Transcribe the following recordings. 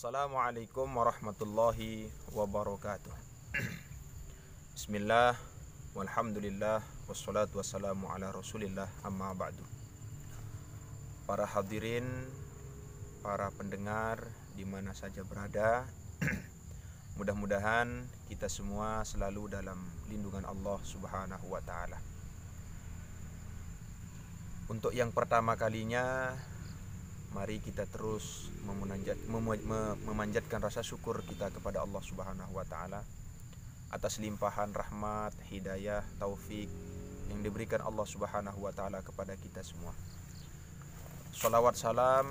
Assalamualaikum warahmatullahi wabarakatuh Bismillah Walhamdulillah Wassalatu wassalamu ala rasulillah Amma ba'du Para hadirin Para pendengar di mana saja berada Mudah-mudahan kita semua selalu dalam lindungan Allah subhanahu wa ta'ala Untuk yang pertama kalinya mari kita terus memanjat, memanjatkan rasa syukur kita kepada Allah Subhanahu wa taala atas limpahan rahmat, hidayah, taufik yang diberikan Allah Subhanahu wa taala kepada kita semua. Salawat salam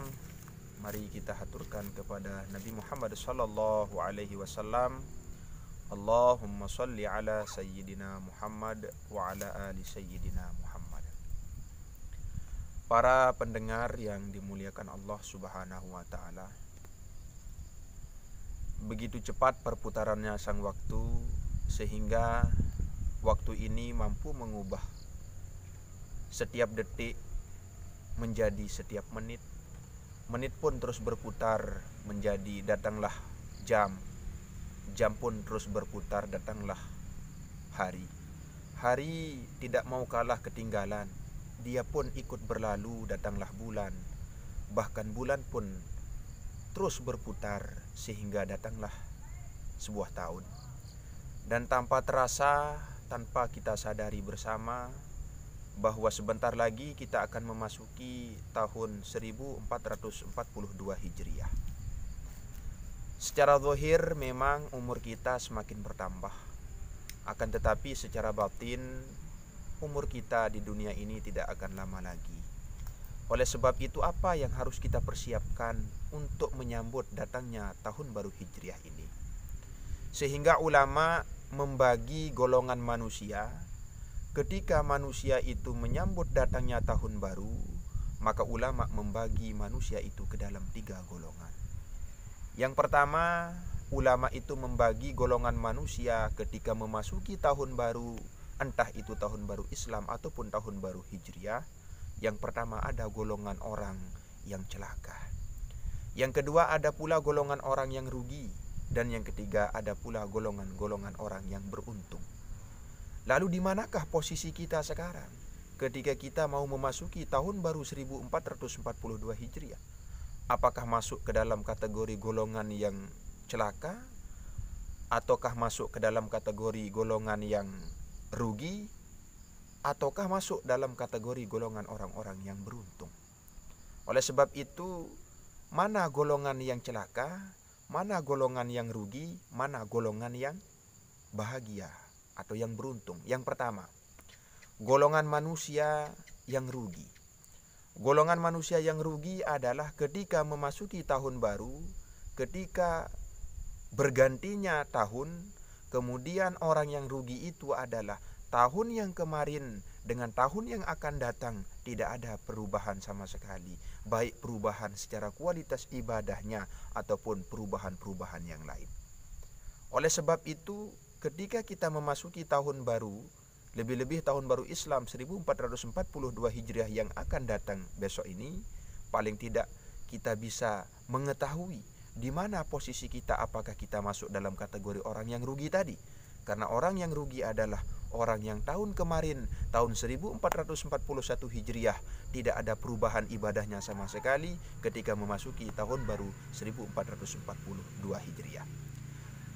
mari kita haturkan kepada Nabi Muhammad sallallahu alaihi wasallam. Allahumma salli ala sayyidina Muhammad wa ala ali sayyidina Muhammad para pendengar yang dimuliakan Allah Subhanahu wa taala. Begitu cepat perputarannya sang waktu sehingga waktu ini mampu mengubah setiap detik menjadi setiap menit. Menit pun terus berputar menjadi datanglah jam. Jam pun terus berputar datanglah hari. Hari tidak mau kalah ketinggalan dia pun ikut berlalu, datanglah bulan. Bahkan bulan pun terus berputar sehingga datanglah sebuah tahun. Dan tanpa terasa, tanpa kita sadari bersama bahwa sebentar lagi kita akan memasuki tahun 1442 Hijriah. Secara zahir memang umur kita semakin bertambah. Akan tetapi secara batin umur kita di dunia ini tidak akan lama lagi. Oleh sebab itu, apa yang harus kita persiapkan untuk menyambut datangnya tahun baru Hijriah ini? Sehingga ulama membagi golongan manusia ketika manusia itu menyambut datangnya tahun baru, maka ulama membagi manusia itu ke dalam tiga golongan. Yang pertama, ulama itu membagi golongan manusia ketika memasuki tahun baru entah itu tahun baru Islam ataupun tahun baru Hijriah. Yang pertama ada golongan orang yang celaka. Yang kedua ada pula golongan orang yang rugi dan yang ketiga ada pula golongan-golongan orang yang beruntung. Lalu di manakah posisi kita sekarang ketika kita mau memasuki tahun baru 1442 Hijriah? Apakah masuk ke dalam kategori golongan yang celaka ataukah masuk ke dalam kategori golongan yang rugi ataukah masuk dalam kategori golongan orang-orang yang beruntung. Oleh sebab itu, mana golongan yang celaka, mana golongan yang rugi, mana golongan yang bahagia atau yang beruntung. Yang pertama, golongan manusia yang rugi. Golongan manusia yang rugi adalah ketika memasuki tahun baru, ketika bergantinya tahun Kemudian orang yang rugi itu adalah tahun yang kemarin dengan tahun yang akan datang tidak ada perubahan sama sekali, baik perubahan secara kualitas ibadahnya ataupun perubahan-perubahan yang lain. Oleh sebab itu, ketika kita memasuki tahun baru, lebih-lebih tahun baru Islam 1442 Hijriah yang akan datang besok ini, paling tidak kita bisa mengetahui di mana posisi kita apakah kita masuk dalam kategori orang yang rugi tadi karena orang yang rugi adalah orang yang tahun kemarin tahun 1441 Hijriah tidak ada perubahan ibadahnya sama sekali ketika memasuki tahun baru 1442 Hijriah.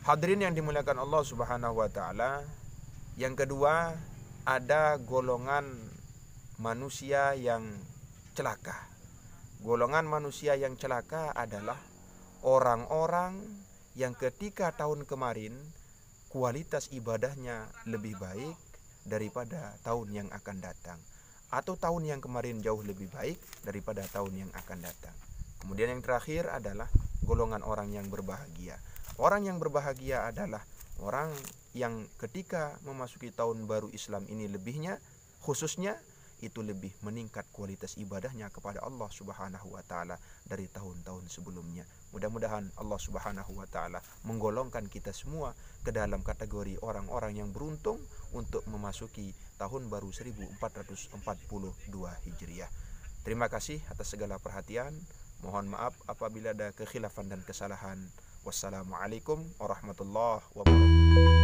Hadirin yang dimuliakan Allah Subhanahu wa taala, yang kedua ada golongan manusia yang celaka. Golongan manusia yang celaka adalah orang-orang yang ketika tahun kemarin kualitas ibadahnya lebih baik daripada tahun yang akan datang atau tahun yang kemarin jauh lebih baik daripada tahun yang akan datang. Kemudian yang terakhir adalah golongan orang yang berbahagia. Orang yang berbahagia adalah orang yang ketika memasuki tahun baru Islam ini lebihnya khususnya itu lebih meningkat kualitas ibadahnya kepada Allah Subhanahu wa taala dari tahun-tahun sebelumnya. Mudah-mudahan Allah Subhanahu wa taala menggolongkan kita semua ke dalam kategori orang-orang yang beruntung untuk memasuki tahun baru 1442 Hijriah. Terima kasih atas segala perhatian. Mohon maaf apabila ada kekhilafan dan kesalahan. Wassalamualaikum warahmatullahi wabarakatuh.